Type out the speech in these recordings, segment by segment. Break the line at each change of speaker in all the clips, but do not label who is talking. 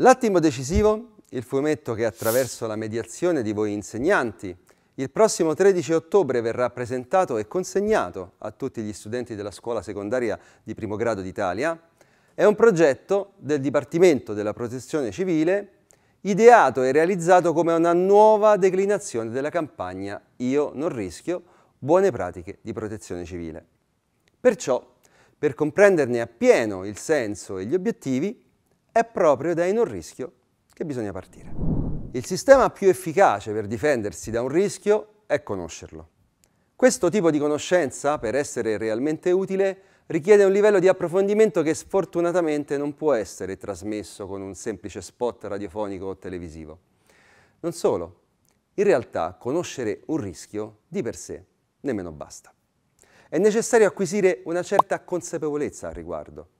L'attimo decisivo, il fumetto che attraverso la mediazione di voi insegnanti, il prossimo 13 ottobre verrà presentato e consegnato a tutti gli studenti della scuola secondaria di primo grado d'Italia, è un progetto del Dipartimento della Protezione Civile ideato e realizzato come una nuova declinazione della campagna Io non rischio, buone pratiche di protezione civile. Perciò, per comprenderne appieno il senso e gli obiettivi, è proprio da in un rischio che bisogna partire. Il sistema più efficace per difendersi da un rischio è conoscerlo. Questo tipo di conoscenza, per essere realmente utile, richiede un livello di approfondimento che sfortunatamente non può essere trasmesso con un semplice spot radiofonico o televisivo. Non solo, in realtà conoscere un rischio di per sé nemmeno basta. È necessario acquisire una certa consapevolezza al riguardo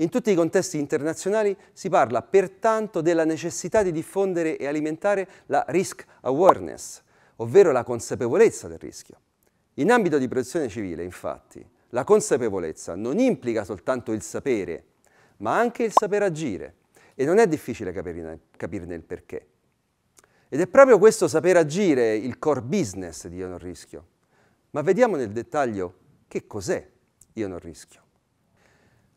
in tutti i contesti internazionali si parla pertanto della necessità di diffondere e alimentare la risk awareness, ovvero la consapevolezza del rischio. In ambito di protezione civile, infatti, la consapevolezza non implica soltanto il sapere, ma anche il saper agire, e non è difficile capirne, capirne il perché. Ed è proprio questo saper agire il core business di Io non rischio. Ma vediamo nel dettaglio che cos'è Io non rischio.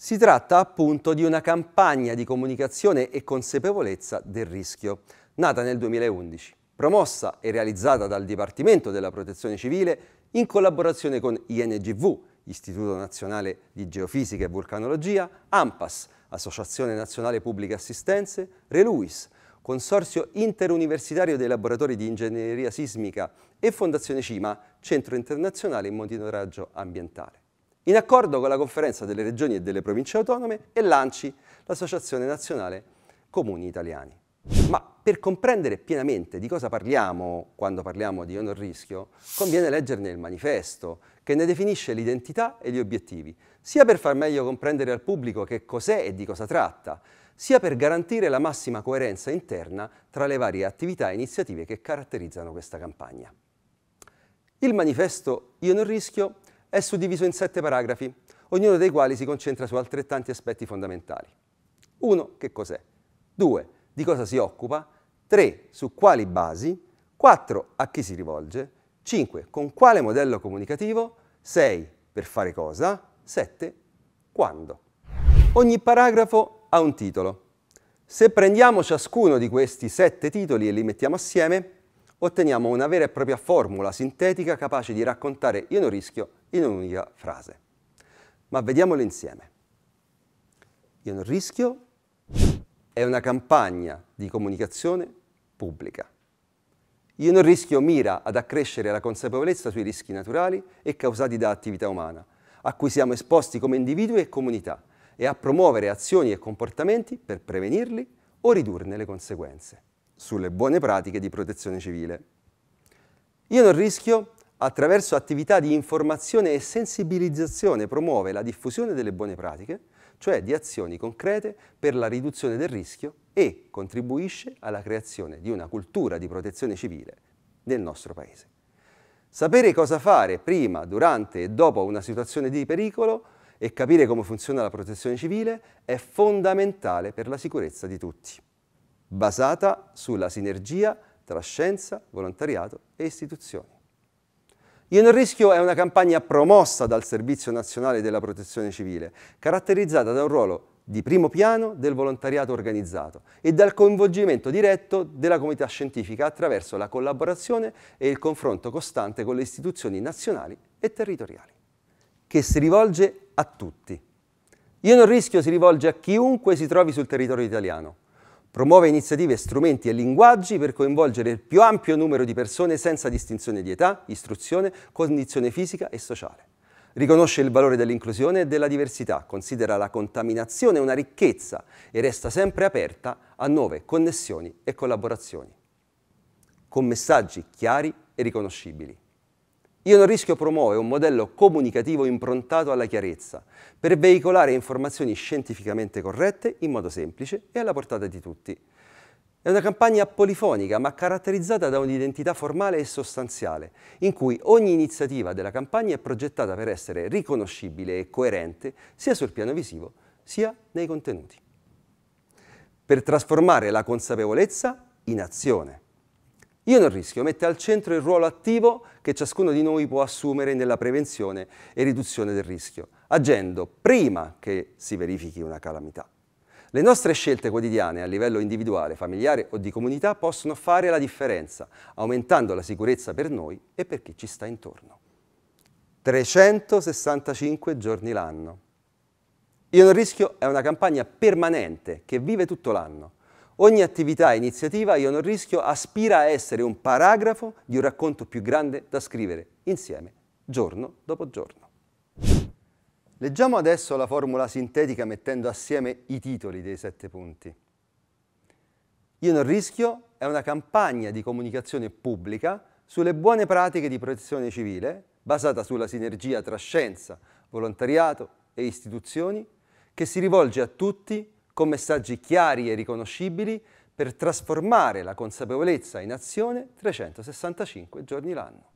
Si tratta appunto di una campagna di comunicazione e consapevolezza del rischio, nata nel 2011, promossa e realizzata dal Dipartimento della Protezione Civile in collaborazione con INGV, Istituto Nazionale di Geofisica e Vulcanologia, AMPAS, Associazione Nazionale Pubbliche Assistenze, RELUIS, Consorzio Interuniversitario dei Laboratori di Ingegneria Sismica e Fondazione CIMA, Centro Internazionale in Monitoraggio Ambientale in accordo con la Conferenza delle Regioni e delle Province Autonome e l'ANCI, l'Associazione Nazionale Comuni Italiani. Ma per comprendere pienamente di cosa parliamo quando parliamo di honor rischio, conviene leggerne il manifesto, che ne definisce l'identità e gli obiettivi, sia per far meglio comprendere al pubblico che cos'è e di cosa tratta, sia per garantire la massima coerenza interna tra le varie attività e iniziative che caratterizzano questa campagna. Il manifesto Io non rischio è suddiviso in sette paragrafi, ognuno dei quali si concentra su altrettanti aspetti fondamentali. 1. Che cos'è? 2. Di cosa si occupa? 3. Su quali basi? 4. A chi si rivolge? 5. Con quale modello comunicativo? 6. Per fare cosa? 7. Quando? Ogni paragrafo ha un titolo. Se prendiamo ciascuno di questi sette titoli e li mettiamo assieme, otteniamo una vera e propria formula sintetica capace di raccontare, io non rischio, in un'unica frase. Ma vediamolo insieme. Il rischio è una campagna di comunicazione pubblica. Io non rischio mira ad accrescere la consapevolezza sui rischi naturali e causati da attività umana, a cui siamo esposti come individui e comunità, e a promuovere azioni e comportamenti per prevenirli o ridurne le conseguenze, sulle buone pratiche di protezione civile. Io non rischio attraverso attività di informazione e sensibilizzazione promuove la diffusione delle buone pratiche, cioè di azioni concrete per la riduzione del rischio e contribuisce alla creazione di una cultura di protezione civile nel nostro Paese. Sapere cosa fare prima, durante e dopo una situazione di pericolo e capire come funziona la protezione civile è fondamentale per la sicurezza di tutti, basata sulla sinergia tra scienza, volontariato e istituzioni. Io rischio è una campagna promossa dal Servizio Nazionale della Protezione Civile, caratterizzata da un ruolo di primo piano del volontariato organizzato e dal coinvolgimento diretto della comunità scientifica attraverso la collaborazione e il confronto costante con le istituzioni nazionali e territoriali, che si rivolge a tutti. Io non rischio si rivolge a chiunque si trovi sul territorio italiano, Promuove iniziative, strumenti e linguaggi per coinvolgere il più ampio numero di persone senza distinzione di età, istruzione, condizione fisica e sociale. Riconosce il valore dell'inclusione e della diversità, considera la contaminazione una ricchezza e resta sempre aperta a nuove connessioni e collaborazioni. Con messaggi chiari e riconoscibili. Io non rischio promuove un modello comunicativo improntato alla chiarezza, per veicolare informazioni scientificamente corrette in modo semplice e alla portata di tutti. È una campagna polifonica ma caratterizzata da un'identità formale e sostanziale, in cui ogni iniziativa della campagna è progettata per essere riconoscibile e coerente sia sul piano visivo sia nei contenuti. Per trasformare la consapevolezza in azione. Io non rischio mette al centro il ruolo attivo che ciascuno di noi può assumere nella prevenzione e riduzione del rischio, agendo prima che si verifichi una calamità. Le nostre scelte quotidiane a livello individuale, familiare o di comunità possono fare la differenza, aumentando la sicurezza per noi e per chi ci sta intorno. 365 giorni l'anno. Io non rischio è una campagna permanente che vive tutto l'anno Ogni attività e iniziativa Io non rischio aspira a essere un paragrafo di un racconto più grande da scrivere insieme, giorno dopo giorno. Leggiamo adesso la formula sintetica mettendo assieme i titoli dei sette punti. Io non rischio è una campagna di comunicazione pubblica sulle buone pratiche di protezione civile basata sulla sinergia tra scienza, volontariato e istituzioni che si rivolge a tutti con messaggi chiari e riconoscibili per trasformare la consapevolezza in azione 365 giorni l'anno.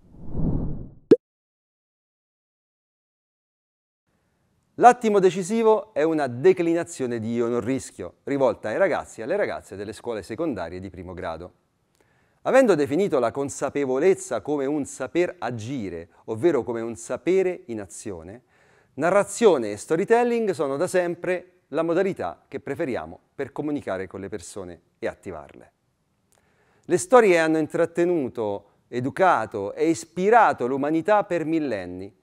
L'attimo decisivo è una declinazione di Io non rischio, rivolta ai ragazzi e alle ragazze delle scuole secondarie di primo grado. Avendo definito la consapevolezza come un saper agire, ovvero come un sapere in azione, narrazione e storytelling sono da sempre la modalità che preferiamo per comunicare con le persone e attivarle. Le storie hanno intrattenuto, educato e ispirato l'umanità per millenni,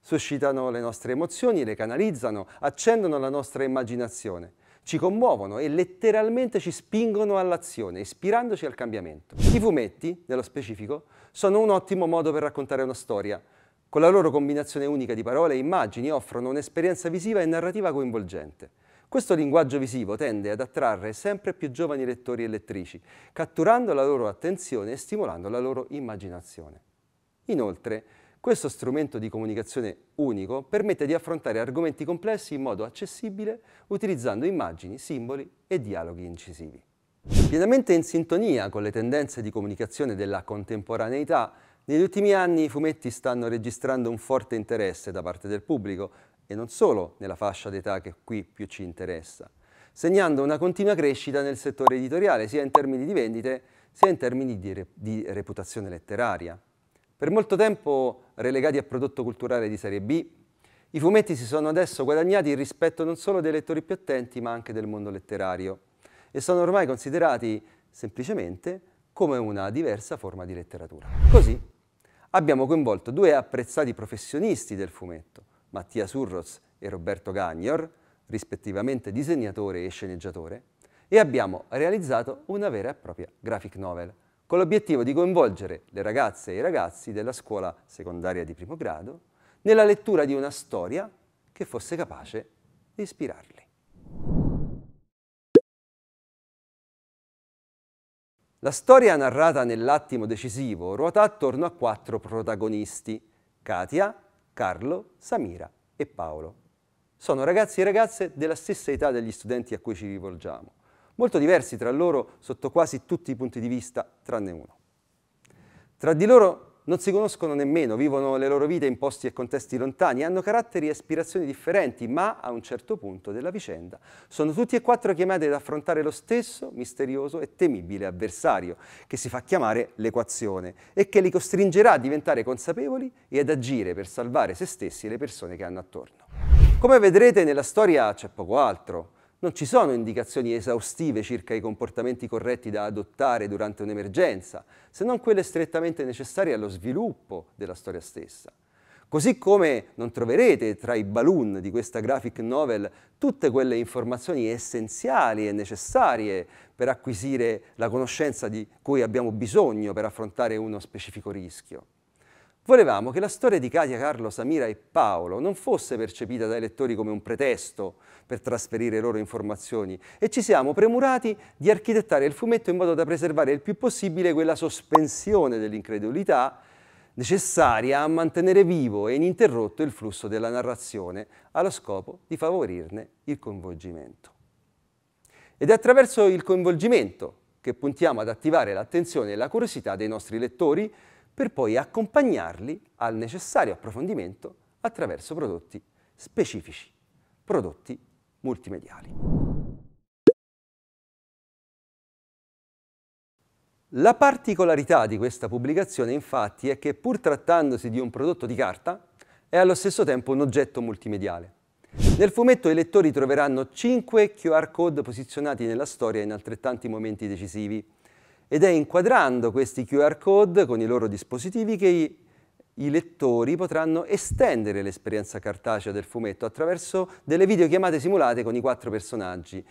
suscitano le nostre emozioni, le canalizzano, accendono la nostra immaginazione, ci commuovono e letteralmente ci spingono all'azione, ispirandoci al cambiamento. I fumetti, nello specifico, sono un ottimo modo per raccontare una storia. Con la loro combinazione unica di parole e immagini offrono un'esperienza visiva e narrativa coinvolgente. Questo linguaggio visivo tende ad attrarre sempre più giovani lettori e lettrici, catturando la loro attenzione e stimolando la loro immaginazione. Inoltre, questo strumento di comunicazione unico permette di affrontare argomenti complessi in modo accessibile utilizzando immagini, simboli e dialoghi incisivi. Pienamente in sintonia con le tendenze di comunicazione della contemporaneità, negli ultimi anni i fumetti stanno registrando un forte interesse da parte del pubblico e non solo nella fascia d'età che qui più ci interessa, segnando una continua crescita nel settore editoriale, sia in termini di vendite sia in termini di, re di reputazione letteraria. Per molto tempo relegati a prodotto culturale di serie B, i fumetti si sono adesso guadagnati il rispetto non solo dei lettori più attenti ma anche del mondo letterario e sono ormai considerati semplicemente come una diversa forma di letteratura. Così abbiamo coinvolto due apprezzati professionisti del fumetto, Mattia Surros e Roberto Gagnor, rispettivamente disegnatore e sceneggiatore, e abbiamo realizzato una vera e propria graphic novel, con l'obiettivo di coinvolgere le ragazze e i ragazzi della scuola secondaria di primo grado nella lettura di una storia che fosse capace di ispirarli. La storia narrata nell'attimo decisivo ruota attorno a quattro protagonisti, Katia, Carlo, Samira e Paolo. Sono ragazzi e ragazze della stessa età degli studenti a cui ci rivolgiamo, molto diversi tra loro sotto quasi tutti i punti di vista, tranne uno. Tra di loro non si conoscono nemmeno, vivono le loro vite in posti e contesti lontani, hanno caratteri e aspirazioni differenti, ma a un certo punto della vicenda sono tutti e quattro chiamati ad affrontare lo stesso misterioso e temibile avversario, che si fa chiamare l'equazione, e che li costringerà a diventare consapevoli e ad agire per salvare se stessi e le persone che hanno attorno. Come vedrete nella storia c'è poco altro. Non ci sono indicazioni esaustive circa i comportamenti corretti da adottare durante un'emergenza, se non quelle strettamente necessarie allo sviluppo della storia stessa. Così come non troverete tra i balloon di questa graphic novel tutte quelle informazioni essenziali e necessarie per acquisire la conoscenza di cui abbiamo bisogno per affrontare uno specifico rischio. Volevamo che la storia di Katia, Carlo, Samira e Paolo non fosse percepita dai lettori come un pretesto per trasferire loro informazioni e ci siamo premurati di architettare il fumetto in modo da preservare il più possibile quella sospensione dell'incredulità necessaria a mantenere vivo e ininterrotto il flusso della narrazione allo scopo di favorirne il coinvolgimento. Ed è attraverso il coinvolgimento che puntiamo ad attivare l'attenzione e la curiosità dei nostri lettori per poi accompagnarli al necessario approfondimento attraverso prodotti specifici, prodotti multimediali. La particolarità di questa pubblicazione infatti è che pur trattandosi di un prodotto di carta, è allo stesso tempo un oggetto multimediale. Nel fumetto i lettori troveranno 5 QR code posizionati nella storia in altrettanti momenti decisivi, ed è inquadrando questi QR code con i loro dispositivi che i, i lettori potranno estendere l'esperienza cartacea del fumetto attraverso delle videochiamate simulate con i quattro personaggi,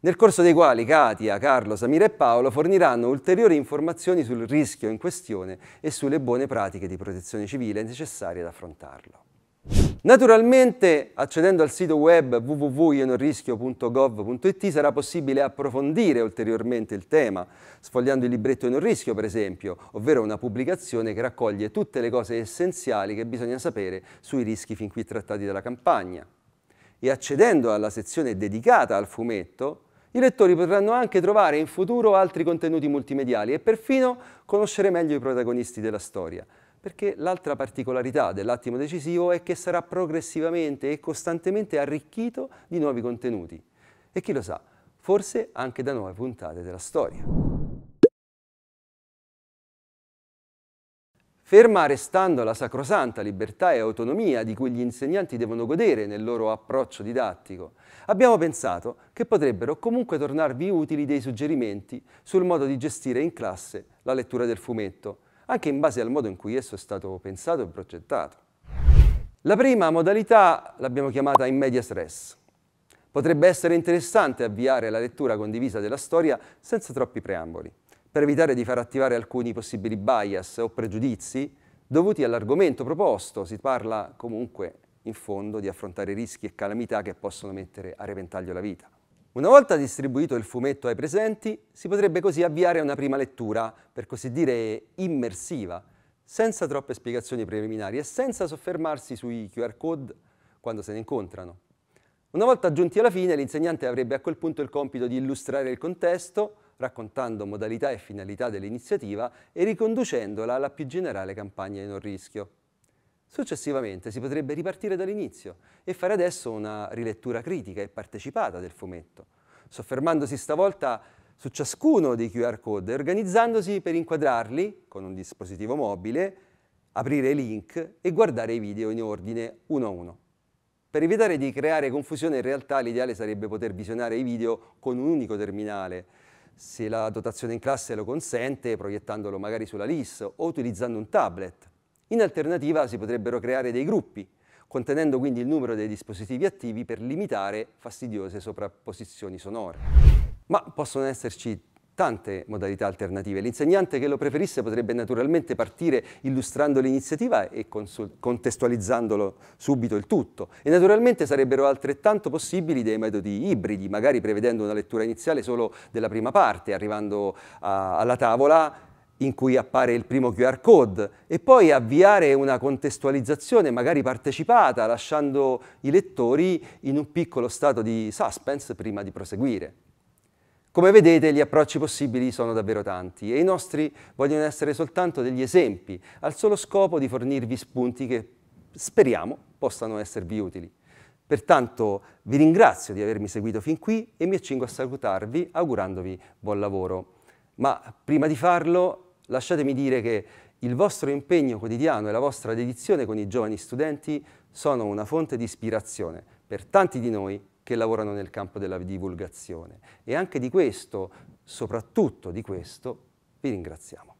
nel corso dei quali Katia, Carlo, Samira e Paolo forniranno ulteriori informazioni sul rischio in questione e sulle buone pratiche di protezione civile necessarie ad affrontarlo. Naturalmente, accedendo al sito web www.ienonrischio.gov.it sarà possibile approfondire ulteriormente il tema, sfogliando il libretto Io per esempio, ovvero una pubblicazione che raccoglie tutte le cose essenziali che bisogna sapere sui rischi fin qui trattati dalla campagna. E accedendo alla sezione dedicata al fumetto, i lettori potranno anche trovare in futuro altri contenuti multimediali e perfino conoscere meglio i protagonisti della storia perché l'altra particolarità dell'attimo decisivo è che sarà progressivamente e costantemente arricchito di nuovi contenuti. E chi lo sa, forse anche da nuove puntate della storia. Ferma restando la sacrosanta libertà e autonomia di cui gli insegnanti devono godere nel loro approccio didattico, abbiamo pensato che potrebbero comunque tornarvi utili dei suggerimenti sul modo di gestire in classe la lettura del fumetto, anche in base al modo in cui esso è stato pensato e progettato. La prima modalità l'abbiamo chiamata in media stress. Potrebbe essere interessante avviare la lettura condivisa della storia senza troppi preamboli, per evitare di far attivare alcuni possibili bias o pregiudizi dovuti all'argomento proposto. Si parla comunque, in fondo, di affrontare rischi e calamità che possono mettere a repentaglio la vita. Una volta distribuito il fumetto ai presenti, si potrebbe così avviare una prima lettura, per così dire immersiva, senza troppe spiegazioni preliminari e senza soffermarsi sui QR code quando se ne incontrano. Una volta giunti alla fine, l'insegnante avrebbe a quel punto il compito di illustrare il contesto, raccontando modalità e finalità dell'iniziativa e riconducendola alla più generale campagna di non rischio. Successivamente si potrebbe ripartire dall'inizio e fare adesso una rilettura critica e partecipata del fumetto, soffermandosi stavolta su ciascuno dei QR code e organizzandosi per inquadrarli con un dispositivo mobile, aprire i link e guardare i video in ordine uno a uno. Per evitare di creare confusione in realtà l'ideale sarebbe poter visionare i video con un unico terminale, se la dotazione in classe lo consente, proiettandolo magari sulla LIS o utilizzando un tablet. In alternativa si potrebbero creare dei gruppi, contenendo quindi il numero dei dispositivi attivi per limitare fastidiose sovrapposizioni sonore. Ma possono esserci tante modalità alternative. L'insegnante che lo preferisse potrebbe naturalmente partire illustrando l'iniziativa e contestualizzandolo subito il tutto. E naturalmente sarebbero altrettanto possibili dei metodi ibridi, magari prevedendo una lettura iniziale solo della prima parte, arrivando a, alla tavola in cui appare il primo QR code e poi avviare una contestualizzazione magari partecipata lasciando i lettori in un piccolo stato di suspense prima di proseguire. Come vedete gli approcci possibili sono davvero tanti e i nostri vogliono essere soltanto degli esempi al solo scopo di fornirvi spunti che speriamo possano esservi utili. Pertanto vi ringrazio di avermi seguito fin qui e mi accingo a salutarvi augurandovi buon lavoro. Ma prima di farlo lasciatemi dire che il vostro impegno quotidiano e la vostra dedizione con i giovani studenti sono una fonte di ispirazione per tanti di noi che lavorano nel campo della divulgazione. E anche di questo, soprattutto di questo, vi ringraziamo.